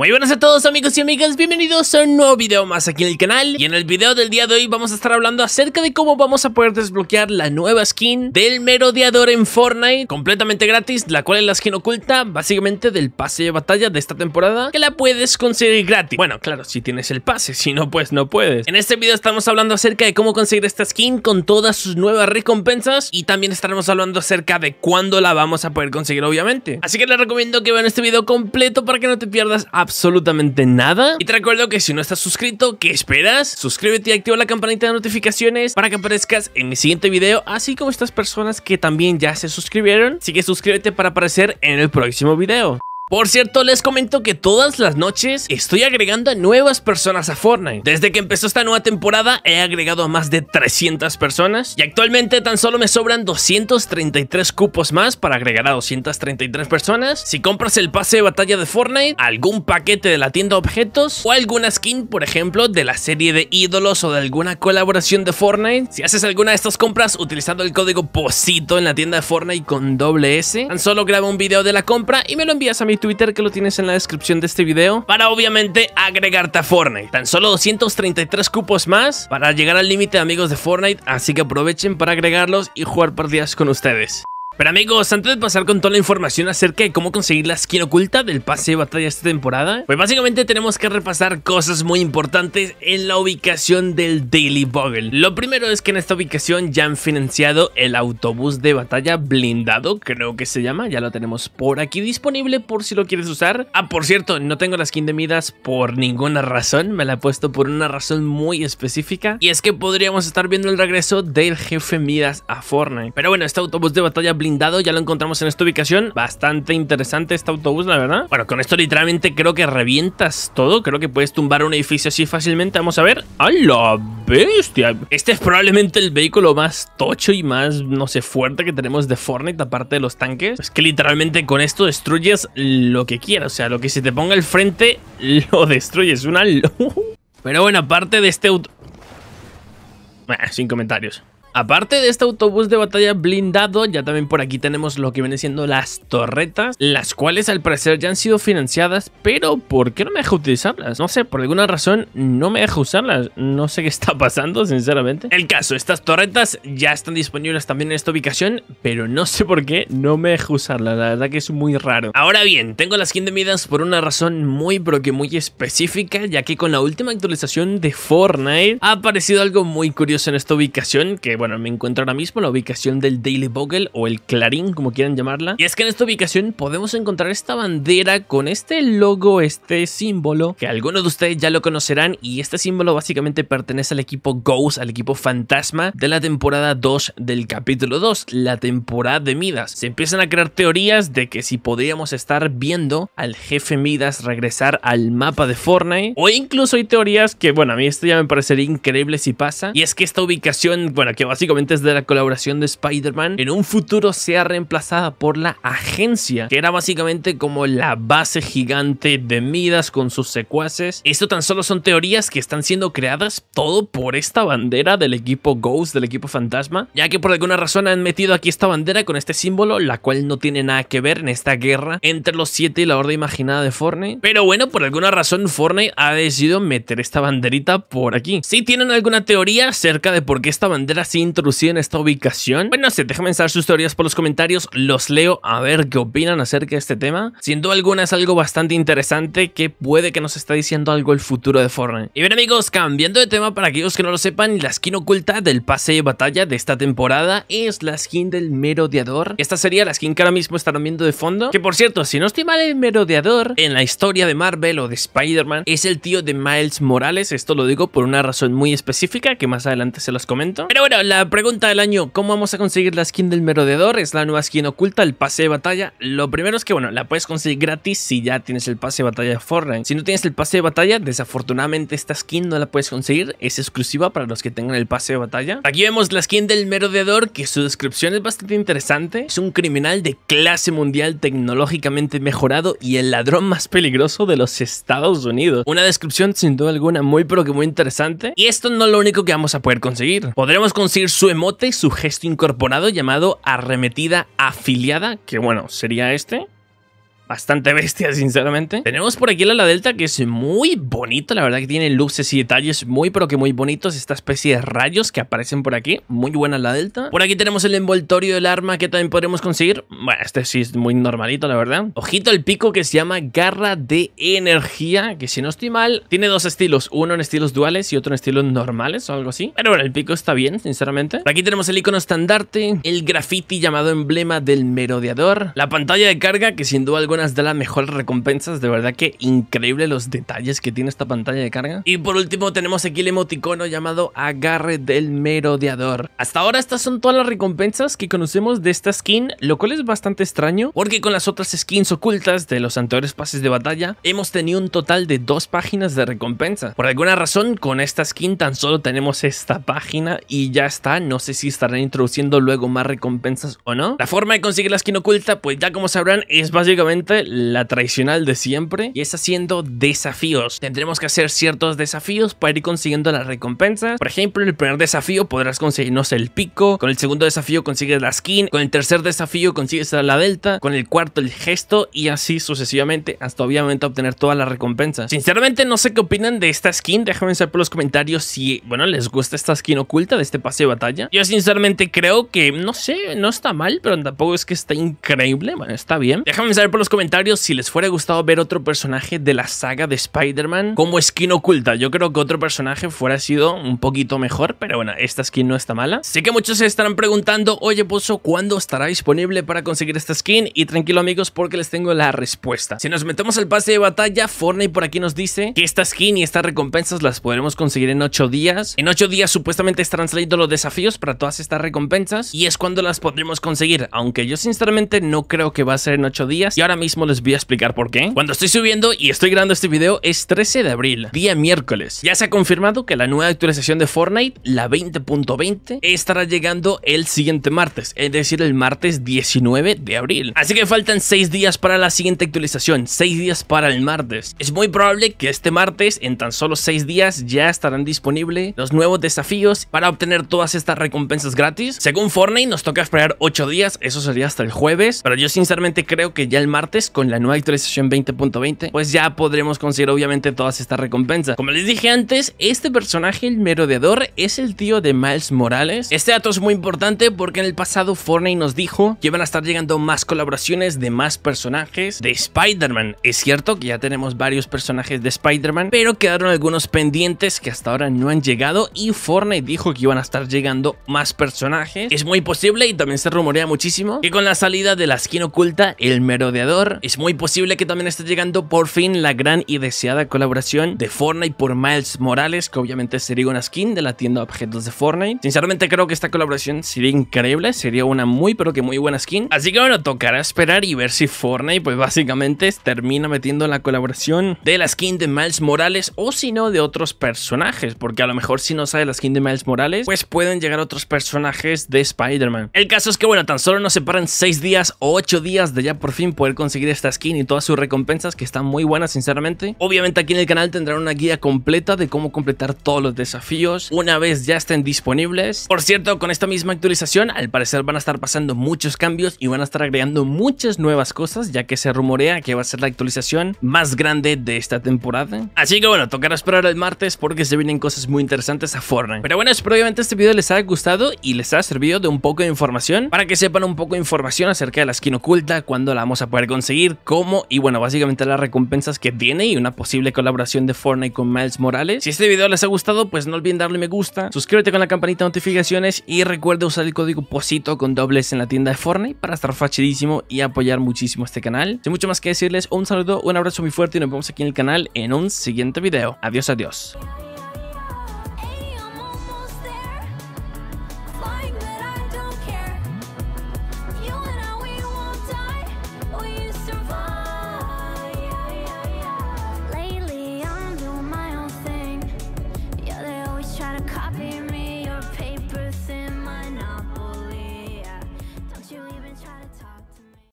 Muy buenas a todos amigos y amigas, bienvenidos a un nuevo video más aquí en el canal Y en el video del día de hoy vamos a estar hablando acerca de cómo vamos a poder desbloquear la nueva skin del merodeador en Fortnite Completamente gratis, la cual es la skin oculta básicamente del pase de batalla de esta temporada Que la puedes conseguir gratis Bueno, claro, si tienes el pase, si no pues no puedes En este video estamos hablando acerca de cómo conseguir esta skin con todas sus nuevas recompensas Y también estaremos hablando acerca de cuándo la vamos a poder conseguir obviamente Así que les recomiendo que vean este video completo para que no te pierdas absolutamente absolutamente nada. Y te recuerdo que si no estás suscrito, ¿qué esperas? Suscríbete y activa la campanita de notificaciones para que aparezcas en mi siguiente video, así como estas personas que también ya se suscribieron. Así que suscríbete para aparecer en el próximo video. Por cierto, les comento que todas las noches estoy agregando nuevas personas a Fortnite. Desde que empezó esta nueva temporada he agregado a más de 300 personas y actualmente tan solo me sobran 233 cupos más para agregar a 233 personas. Si compras el pase de batalla de Fortnite, algún paquete de la tienda de objetos o alguna skin, por ejemplo, de la serie de ídolos o de alguna colaboración de Fortnite, si haces alguna de estas compras utilizando el código POSITO en la tienda de Fortnite con doble S, tan solo graba un video de la compra y me lo envías a mi Twitter que lo tienes en la descripción de este video para obviamente agregarte a Fortnite. Tan solo 233 cupos más para llegar al límite amigos de Fortnite, así que aprovechen para agregarlos y jugar partidas con ustedes. Pero amigos, antes de pasar con toda la información acerca de cómo conseguir la skin oculta del pase de batalla esta temporada, pues básicamente tenemos que repasar cosas muy importantes en la ubicación del Daily Bugle. Lo primero es que en esta ubicación ya han financiado el autobús de batalla blindado, creo que se llama, ya lo tenemos por aquí disponible por si lo quieres usar. Ah, por cierto, no tengo la skin de Midas por ninguna razón, me la he puesto por una razón muy específica, y es que podríamos estar viendo el regreso del jefe Midas a Fortnite. Pero bueno, este autobús de batalla blindado Dado ya lo encontramos en esta ubicación. Bastante interesante este autobús, la verdad. Bueno, con esto literalmente creo que revientas todo. Creo que puedes tumbar un edificio así fácilmente. Vamos a ver. ¡A la bestia! Este es probablemente el vehículo más tocho y más, no sé, fuerte que tenemos de Fortnite, aparte de los tanques. Es que literalmente con esto destruyes lo que quieras. O sea, lo que se te ponga al frente, lo destruyes. Una... Pero bueno, aparte de este auto... Ah, sin comentarios. Aparte de este autobús de batalla blindado, ya también por aquí tenemos lo que viene siendo las torretas, las cuales al parecer ya han sido financiadas, pero ¿por qué no me deja utilizarlas? No sé, por alguna razón no me deja usarlas, no sé qué está pasando, sinceramente. El caso, estas torretas ya están disponibles también en esta ubicación, pero no sé por qué no me deja usarlas, la verdad que es muy raro. Ahora bien, tengo las skin de Midas por una razón muy pero que muy específica, ya que con la última actualización de Fortnite ha aparecido algo muy curioso en esta ubicación que bueno, me encuentro ahora mismo, la ubicación del Daily Bogle o el Clarín, como quieran llamarla. Y es que en esta ubicación podemos encontrar esta bandera con este logo, este símbolo, que algunos de ustedes ya lo conocerán. Y este símbolo básicamente pertenece al equipo Ghost, al equipo fantasma de la temporada 2 del capítulo 2, la temporada de Midas. Se empiezan a crear teorías de que si podríamos estar viendo al jefe Midas regresar al mapa de Fortnite, o incluso hay teorías que, bueno, a mí esto ya me parecería increíble si pasa. Y es que esta ubicación, bueno, que básicamente es de la colaboración de Spider-Man, en un futuro sea reemplazada por la agencia, que era básicamente como la base gigante de Midas con sus secuaces. Esto tan solo son teorías que están siendo creadas todo por esta bandera del equipo Ghost, del equipo Fantasma, ya que por alguna razón han metido aquí esta bandera con este símbolo, la cual no tiene nada que ver en esta guerra entre los Siete y la Horda Imaginada de Fortnite. Pero bueno, por alguna razón Fortnite ha decidido meter esta banderita por aquí. Si tienen alguna teoría acerca de por qué esta bandera introducido en esta ubicación? Bueno, no sé, déjame saber sus teorías por los comentarios, los leo a ver qué opinan acerca de este tema. Sin duda alguna es algo bastante interesante que puede que nos está diciendo algo el futuro de Fortnite. Y bien amigos, cambiando de tema para aquellos que no lo sepan, la skin oculta del pase de batalla de esta temporada es la skin del merodeador. Esta sería la skin que ahora mismo estarán viendo de fondo. Que por cierto, si no estoy mal, el merodeador en la historia de Marvel o de Spider-Man es el tío de Miles Morales. Esto lo digo por una razón muy específica que más adelante se los comento. Pero bueno, la pregunta del año, ¿cómo vamos a conseguir la skin del merodeador? Es la nueva skin oculta, el pase de batalla. Lo primero es que, bueno, la puedes conseguir gratis si ya tienes el pase de batalla de Fortnite. Si no tienes el pase de batalla, desafortunadamente esta skin no la puedes conseguir. Es exclusiva para los que tengan el pase de batalla. Aquí vemos la skin del merodeador, que su descripción es bastante interesante. Es un criminal de clase mundial tecnológicamente mejorado y el ladrón más peligroso de los Estados Unidos. Una descripción sin duda alguna muy pero que muy interesante. Y esto no es lo único que vamos a poder conseguir. Podremos conseguir su emote, y su gesto incorporado llamado arremetida afiliada, que bueno, sería este, bastante bestia, sinceramente. Tenemos por aquí la ala delta, que es muy bonito la verdad que tiene luces y detalles muy, pero que muy bonitos. Esta especie de rayos que aparecen por aquí, muy buena la delta. Por aquí tenemos el envoltorio del arma que también podremos conseguir. Bueno, este sí es muy normalito, la verdad. Ojito el pico que se llama Garra de Energía, que si no estoy mal, tiene dos estilos. Uno en estilos duales y otro en estilos normales o algo así. Pero bueno, el pico está bien, sinceramente. Por aquí tenemos el icono estandarte, el graffiti llamado emblema del merodeador, la pantalla de carga, que sin duda alguna de las mejores recompensas. De verdad que increíble los detalles que tiene esta pantalla de carga. Y por último tenemos aquí el emoticono llamado agarre del merodeador. Hasta ahora estas son todas las recompensas que conocemos de esta skin, lo cual es bastante extraño porque con las otras skins ocultas de los anteriores pases de batalla hemos tenido un total de dos páginas de recompensa. Por alguna razón con esta skin tan solo tenemos esta página y ya está. No sé si estarán introduciendo luego más recompensas o no. La forma de conseguir la skin oculta pues ya como sabrán es básicamente la tradicional de siempre, y es haciendo desafíos. Tendremos que hacer ciertos desafíos para ir consiguiendo las recompensas. Por ejemplo, el primer desafío podrás conseguirnos el pico, con el segundo desafío consigues la skin, con el tercer desafío consigues la delta, con el cuarto el gesto y así sucesivamente hasta obviamente obtener todas las recompensas. Sinceramente no sé qué opinan de esta skin, déjame saber por los comentarios si, bueno, les gusta esta skin oculta de este pase de batalla. Yo sinceramente creo que, no sé, no está mal, pero tampoco es que está increíble, bueno, está bien. Déjame saber por los comentarios comentarios si les fuera gustado ver otro personaje de la saga de Spider-Man como skin oculta. Yo creo que otro personaje fuera sido un poquito mejor, pero bueno, esta skin no está mala. Sé que muchos se estarán preguntando, oye Pozo, ¿cuándo estará disponible para conseguir esta skin? Y tranquilo amigos, porque les tengo la respuesta. Si nos metemos al pase de batalla, Fortnite por aquí nos dice que esta skin y estas recompensas las podremos conseguir en 8 días. En 8 días supuestamente estarán saliendo los desafíos para todas estas recompensas y es cuando las podremos conseguir, aunque yo sinceramente no creo que va a ser en 8 días y ahora mismo les voy a explicar por qué. Cuando estoy subiendo y estoy grabando este video es 13 de abril, día miércoles. Ya se ha confirmado que la nueva actualización de Fortnite, la 20.20, estará llegando el siguiente martes, es decir, el martes 19 de abril. Así que faltan 6 días para la siguiente actualización, 6 días para el martes. Es muy probable que este martes, en tan solo 6 días, ya estarán disponibles los nuevos desafíos para obtener todas estas recompensas gratis. Según Fortnite, nos toca esperar 8 días, eso sería hasta el jueves, pero yo sinceramente creo que ya el martes con la nueva actualización 20.20, pues ya podremos conseguir obviamente todas estas recompensas. Como les dije antes, este personaje, el merodeador, es el tío de Miles Morales. Este dato es muy importante porque en el pasado Fortnite nos dijo que iban a estar llegando más colaboraciones de más personajes de Spider-Man. Es cierto que ya tenemos varios personajes de Spider-Man, pero quedaron algunos pendientes que hasta ahora no han llegado y Fortnite dijo que iban a estar llegando más personajes. Es muy posible y también se rumorea muchísimo que con la salida de la skin oculta, el merodeador es muy posible que también esté llegando por fin la gran y deseada colaboración de Fortnite por Miles Morales, que obviamente sería una skin de la tienda objetos de Fortnite. Sinceramente creo que esta colaboración sería increíble, sería una muy pero que muy buena skin. Así que bueno, tocará esperar y ver si Fortnite pues básicamente termina metiendo la colaboración de la skin de Miles Morales o si no de otros personajes, porque a lo mejor si no sale la skin de Miles Morales, pues pueden llegar otros personajes de Spider-Man. El caso es que bueno, tan solo nos separan 6 días o 8 días de ya por fin poder conseguir conseguir esta skin y todas sus recompensas que están muy buenas sinceramente. Obviamente aquí en el canal tendrán una guía completa de cómo completar todos los desafíos una vez ya estén disponibles. Por cierto, con esta misma actualización al parecer van a estar pasando muchos cambios y van a estar agregando muchas nuevas cosas ya que se rumorea que va a ser la actualización más grande de esta temporada. Así que bueno, tocará esperar el martes porque se vienen cosas muy interesantes a Fortnite. Pero bueno, espero que este video les haya gustado y les haya servido de un poco de información para que sepan un poco de información acerca de la skin oculta, cuando la vamos a poder conseguir conseguir, cómo y bueno, básicamente las recompensas que tiene y una posible colaboración de Fortnite con Miles Morales. Si este video les ha gustado, pues no olviden darle me gusta, suscríbete con la campanita de notificaciones y recuerda usar el código POSITO con dobles en la tienda de Fortnite para estar fachidísimo y apoyar muchísimo este canal. Sin mucho más que decirles, un saludo, un abrazo muy fuerte y nos vemos aquí en el canal en un siguiente video. Adiós, adiós.